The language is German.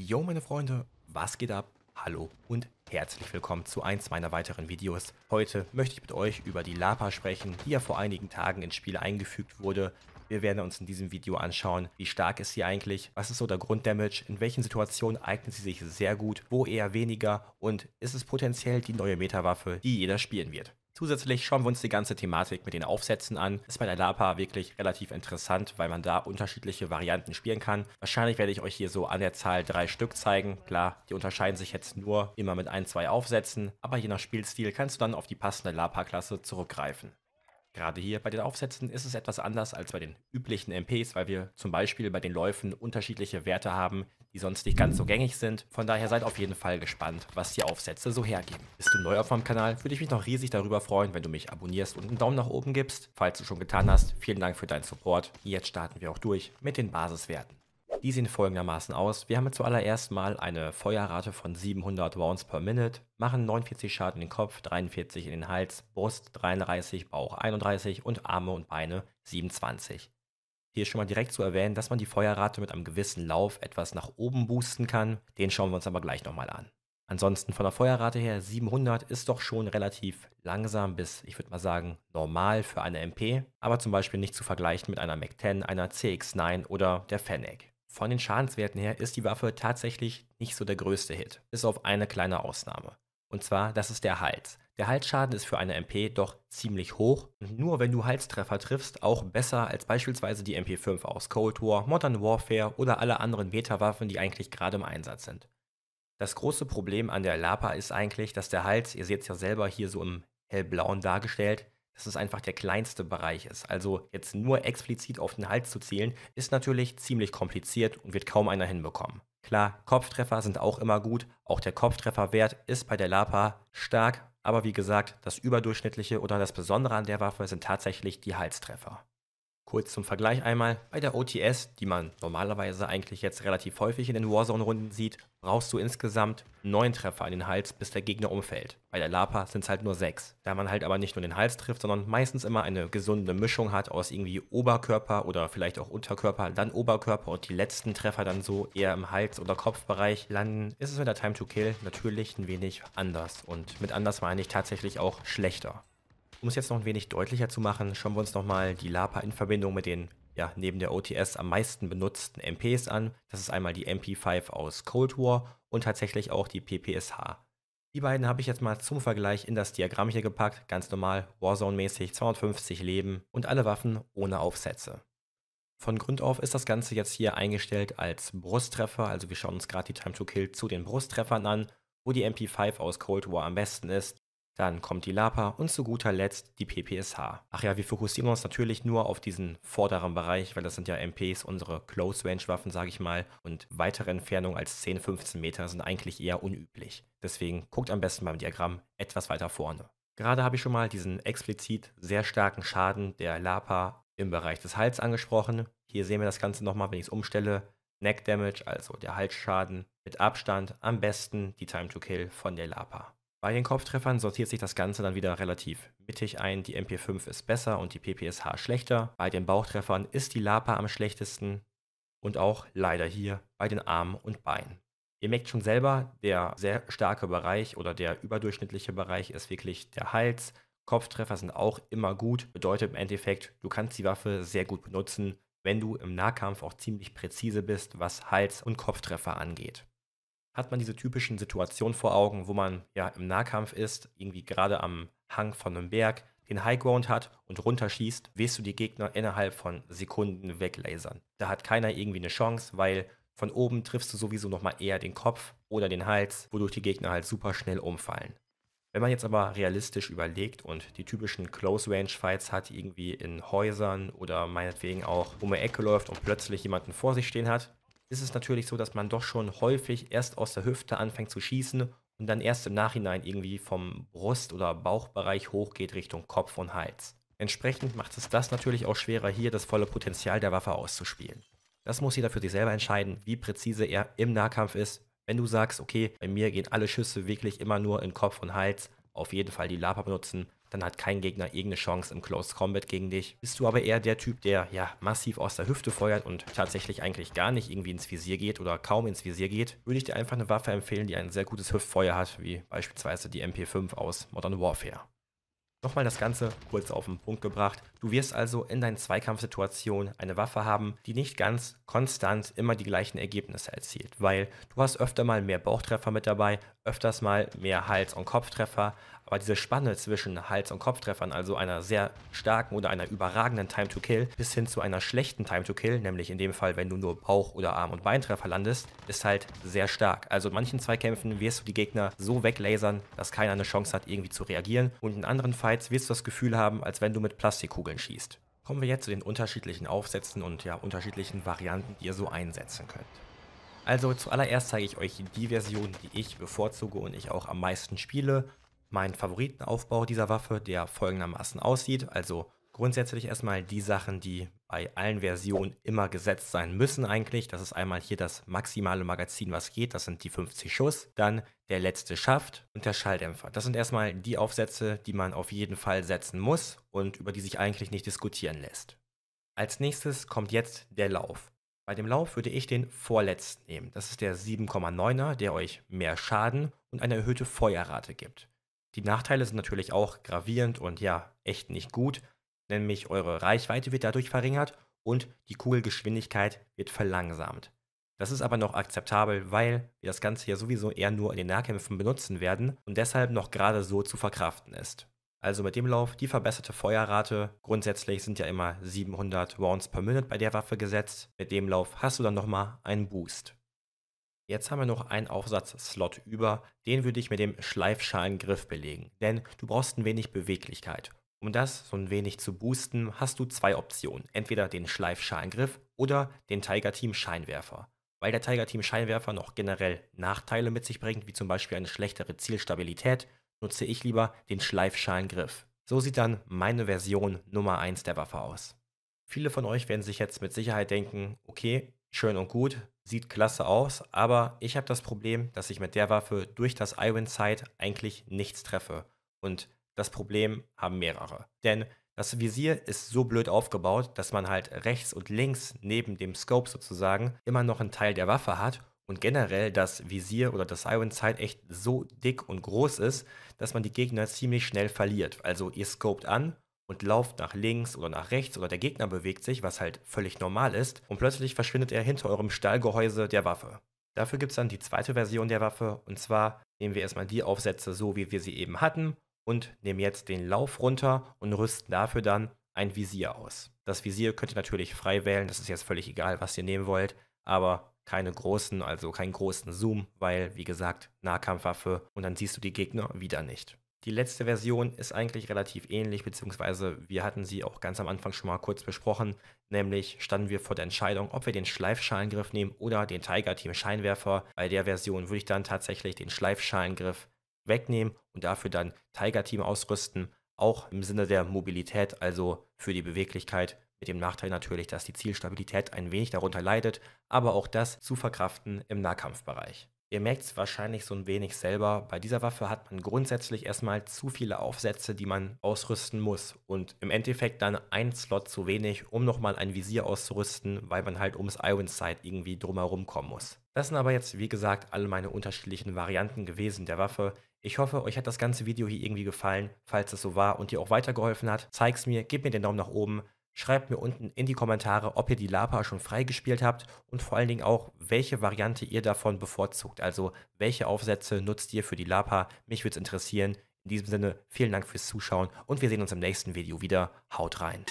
Jo meine Freunde, was geht ab? Hallo und herzlich willkommen zu eins meiner weiteren Videos. Heute möchte ich mit euch über die Lapa sprechen, die ja vor einigen Tagen ins Spiel eingefügt wurde. Wir werden uns in diesem Video anschauen, wie stark ist sie eigentlich, was ist so der Grunddamage, in welchen Situationen eignet sie sich sehr gut, wo eher weniger und ist es potenziell die neue Meta-Waffe, die jeder spielen wird. Zusätzlich schauen wir uns die ganze Thematik mit den Aufsätzen an. Ist bei der LAPA wirklich relativ interessant, weil man da unterschiedliche Varianten spielen kann. Wahrscheinlich werde ich euch hier so an der Zahl drei Stück zeigen. Klar, die unterscheiden sich jetzt nur immer mit ein, zwei Aufsätzen, aber je nach Spielstil kannst du dann auf die passende LAPA-Klasse zurückgreifen. Gerade hier bei den Aufsätzen ist es etwas anders als bei den üblichen MPs, weil wir zum Beispiel bei den Läufen unterschiedliche Werte haben, die sonst nicht ganz so gängig sind. Von daher seid auf jeden Fall gespannt, was die Aufsätze so hergeben. Bist du neu auf meinem Kanal, würde ich mich noch riesig darüber freuen, wenn du mich abonnierst und einen Daumen nach oben gibst. Falls du schon getan hast, vielen Dank für deinen Support. Jetzt starten wir auch durch mit den Basiswerten. Die sehen folgendermaßen aus. Wir haben zuallererst mal eine Feuerrate von 700 Rounds per Minute, machen 49 Schaden in den Kopf, 43 in den Hals, Brust 33, Bauch 31 und Arme und Beine 27. Hier ist schon mal direkt zu erwähnen, dass man die Feuerrate mit einem gewissen Lauf etwas nach oben boosten kann. Den schauen wir uns aber gleich nochmal an. Ansonsten von der Feuerrate her 700 ist doch schon relativ langsam bis, ich würde mal sagen, normal für eine MP, aber zum Beispiel nicht zu vergleichen mit einer Mac 10, einer CX9 oder der Fennec von den Schadenswerten her ist die Waffe tatsächlich nicht so der größte Hit, bis auf eine kleine Ausnahme. Und zwar, das ist der Hals. Der Halsschaden ist für eine MP doch ziemlich hoch und nur wenn du Halstreffer triffst, auch besser als beispielsweise die MP5 aus Cold War, Modern Warfare oder alle anderen Meta-Waffen, die eigentlich gerade im Einsatz sind. Das große Problem an der Lapa ist eigentlich, dass der Hals, ihr seht es ja selber hier so im hellblauen dargestellt, dass es einfach der kleinste Bereich ist. Also jetzt nur explizit auf den Hals zu zielen, ist natürlich ziemlich kompliziert und wird kaum einer hinbekommen. Klar, Kopftreffer sind auch immer gut, auch der Kopftrefferwert ist bei der LAPA stark, aber wie gesagt, das Überdurchschnittliche oder das Besondere an der Waffe sind tatsächlich die Halstreffer. Kurz zum Vergleich einmal, bei der OTS, die man normalerweise eigentlich jetzt relativ häufig in den Warzone-Runden sieht, brauchst du insgesamt neun Treffer an den Hals, bis der Gegner umfällt. Bei der Lapa sind es halt nur sechs. Da man halt aber nicht nur den Hals trifft, sondern meistens immer eine gesunde Mischung hat aus irgendwie Oberkörper oder vielleicht auch Unterkörper, dann Oberkörper und die letzten Treffer dann so eher im Hals- oder Kopfbereich landen, ist es mit der Time to Kill natürlich ein wenig anders. Und mit anders meine ich tatsächlich auch schlechter. Um es jetzt noch ein wenig deutlicher zu machen, schauen wir uns nochmal die Lapa in Verbindung mit den ja, neben der OTS am meisten benutzten MPs an. Das ist einmal die MP5 aus Cold War und tatsächlich auch die PPSH. Die beiden habe ich jetzt mal zum Vergleich in das Diagramm hier gepackt, ganz normal, Warzone-mäßig, 250 Leben und alle Waffen ohne Aufsätze. Von Grund auf ist das Ganze jetzt hier eingestellt als Brusttreffer, also wir schauen uns gerade die Time to Kill zu den Brusttreffern an, wo die MP5 aus Cold War am besten ist, dann kommt die LAPA und zu guter Letzt die PPSH. Ach ja, wir fokussieren uns natürlich nur auf diesen vorderen Bereich, weil das sind ja MPs, unsere Close-Range-Waffen, sage ich mal. Und weitere Entfernungen als 10, 15 Meter sind eigentlich eher unüblich. Deswegen guckt am besten beim Diagramm etwas weiter vorne. Gerade habe ich schon mal diesen explizit sehr starken Schaden der LAPA im Bereich des Hals angesprochen. Hier sehen wir das Ganze nochmal, wenn ich es umstelle. Neck Damage, also der Halsschaden mit Abstand, am besten die Time to Kill von der LAPA. Bei den Kopftreffern sortiert sich das Ganze dann wieder relativ mittig ein. Die MP5 ist besser und die PPSH schlechter. Bei den Bauchtreffern ist die LAPA am schlechtesten und auch leider hier bei den Armen und Beinen. Ihr merkt schon selber, der sehr starke Bereich oder der überdurchschnittliche Bereich ist wirklich der Hals. Kopftreffer sind auch immer gut. Bedeutet im Endeffekt, du kannst die Waffe sehr gut benutzen, wenn du im Nahkampf auch ziemlich präzise bist, was Hals- und Kopftreffer angeht hat man diese typischen Situationen vor Augen, wo man ja im Nahkampf ist, irgendwie gerade am Hang von einem Berg, den High Ground hat und runterschießt, wirst du die Gegner innerhalb von Sekunden weglasern. Da hat keiner irgendwie eine Chance, weil von oben triffst du sowieso nochmal eher den Kopf oder den Hals, wodurch die Gegner halt super schnell umfallen. Wenn man jetzt aber realistisch überlegt und die typischen Close-Range-Fights hat, irgendwie in Häusern oder meinetwegen auch um eine Ecke läuft und plötzlich jemanden vor sich stehen hat, ist es natürlich so, dass man doch schon häufig erst aus der Hüfte anfängt zu schießen und dann erst im Nachhinein irgendwie vom Brust- oder Bauchbereich hochgeht Richtung Kopf und Hals. Entsprechend macht es das natürlich auch schwerer, hier das volle Potenzial der Waffe auszuspielen. Das muss jeder für sich selber entscheiden, wie präzise er im Nahkampf ist. Wenn du sagst, okay, bei mir gehen alle Schüsse wirklich immer nur in Kopf und Hals, auf jeden Fall die Lapa benutzen dann hat kein Gegner irgendeine Chance im Close Combat gegen dich. Bist du aber eher der Typ, der ja massiv aus der Hüfte feuert und tatsächlich eigentlich gar nicht irgendwie ins Visier geht oder kaum ins Visier geht, würde ich dir einfach eine Waffe empfehlen, die ein sehr gutes Hüftfeuer hat, wie beispielsweise die MP5 aus Modern Warfare. Nochmal das Ganze kurz auf den Punkt gebracht. Du wirst also in deinen Zweikampfsituationen eine Waffe haben, die nicht ganz konstant immer die gleichen Ergebnisse erzielt, weil du hast öfter mal mehr Bauchtreffer mit dabei, öfters mal mehr Hals- und Kopftreffer, aber diese Spanne zwischen Hals- und Kopftreffern, also einer sehr starken oder einer überragenden Time to Kill, bis hin zu einer schlechten Time to Kill, nämlich in dem Fall, wenn du nur Bauch- oder Arm- und Beintreffer landest, ist halt sehr stark. Also in manchen Zweikämpfen wirst du die Gegner so weglasern, dass keiner eine Chance hat, irgendwie zu reagieren. Und in anderen Fights wirst du das Gefühl haben, als wenn du mit Plastikkugeln schießt. Kommen wir jetzt zu den unterschiedlichen Aufsätzen und ja, unterschiedlichen Varianten, die ihr so einsetzen könnt. Also zuallererst zeige ich euch die Version, die ich bevorzuge und ich auch am meisten spiele meinen Favoritenaufbau dieser Waffe, der folgendermaßen aussieht. Also grundsätzlich erstmal die Sachen, die bei allen Versionen immer gesetzt sein müssen eigentlich. Das ist einmal hier das maximale Magazin, was geht. Das sind die 50 Schuss. Dann der letzte Schaft und der Schalldämpfer. Das sind erstmal die Aufsätze, die man auf jeden Fall setzen muss und über die sich eigentlich nicht diskutieren lässt. Als nächstes kommt jetzt der Lauf. Bei dem Lauf würde ich den vorletzten nehmen. Das ist der 7,9er, der euch mehr Schaden und eine erhöhte Feuerrate gibt. Die Nachteile sind natürlich auch gravierend und ja, echt nicht gut, nämlich eure Reichweite wird dadurch verringert und die Kugelgeschwindigkeit wird verlangsamt. Das ist aber noch akzeptabel, weil wir das Ganze ja sowieso eher nur in den Nahkämpfen benutzen werden und deshalb noch gerade so zu verkraften ist. Also mit dem Lauf die verbesserte Feuerrate. Grundsätzlich sind ja immer 700 Rounds per Minute bei der Waffe gesetzt. Mit dem Lauf hast du dann nochmal einen Boost. Jetzt haben wir noch einen Aufsatzslot über, den würde ich mit dem Schleifschalengriff belegen, denn du brauchst ein wenig Beweglichkeit. Um das so ein wenig zu boosten, hast du zwei Optionen, entweder den Schleifschalengriff oder den Tiger Team Scheinwerfer. Weil der Tiger Team Scheinwerfer noch generell Nachteile mit sich bringt, wie zum Beispiel eine schlechtere Zielstabilität, nutze ich lieber den Schleifschalengriff. So sieht dann meine Version Nummer 1 der Waffe aus. Viele von euch werden sich jetzt mit Sicherheit denken, okay, schön und gut, sieht klasse aus, aber ich habe das Problem, dass ich mit der Waffe durch das Iron Sight eigentlich nichts treffe. Und das Problem haben mehrere. Denn das Visier ist so blöd aufgebaut, dass man halt rechts und links neben dem Scope sozusagen immer noch einen Teil der Waffe hat und generell das Visier oder das Iron Sight echt so dick und groß ist, dass man die Gegner ziemlich schnell verliert. Also ihr scoped an und lauft nach links oder nach rechts oder der Gegner bewegt sich, was halt völlig normal ist, und plötzlich verschwindet er hinter eurem Stahlgehäuse der Waffe. Dafür gibt es dann die zweite Version der Waffe, und zwar nehmen wir erstmal die Aufsätze so, wie wir sie eben hatten, und nehmen jetzt den Lauf runter und rüsten dafür dann ein Visier aus. Das Visier könnt ihr natürlich frei wählen, das ist jetzt völlig egal, was ihr nehmen wollt, aber keine großen, also keinen großen Zoom, weil, wie gesagt, Nahkampfwaffe und dann siehst du die Gegner wieder nicht. Die letzte Version ist eigentlich relativ ähnlich, beziehungsweise wir hatten sie auch ganz am Anfang schon mal kurz besprochen, nämlich standen wir vor der Entscheidung, ob wir den Schleifschalengriff nehmen oder den Tiger Team Scheinwerfer. Bei der Version würde ich dann tatsächlich den Schleifschalengriff wegnehmen und dafür dann Tiger Team ausrüsten, auch im Sinne der Mobilität, also für die Beweglichkeit mit dem Nachteil natürlich, dass die Zielstabilität ein wenig darunter leidet, aber auch das zu verkraften im Nahkampfbereich. Ihr merkt es wahrscheinlich so ein wenig selber, bei dieser Waffe hat man grundsätzlich erstmal zu viele Aufsätze, die man ausrüsten muss und im Endeffekt dann ein Slot zu wenig, um nochmal ein Visier auszurüsten, weil man halt ums Ironside irgendwie drumherum kommen muss. Das sind aber jetzt, wie gesagt, alle meine unterschiedlichen Varianten gewesen der Waffe. Ich hoffe, euch hat das ganze Video hier irgendwie gefallen, falls es so war und ihr auch weitergeholfen hat. es mir, gebt mir den Daumen nach oben. Schreibt mir unten in die Kommentare, ob ihr die Lapa schon freigespielt habt und vor allen Dingen auch, welche Variante ihr davon bevorzugt. Also welche Aufsätze nutzt ihr für die Lapa? Mich würde es interessieren. In diesem Sinne, vielen Dank fürs Zuschauen und wir sehen uns im nächsten Video wieder. Haut rein!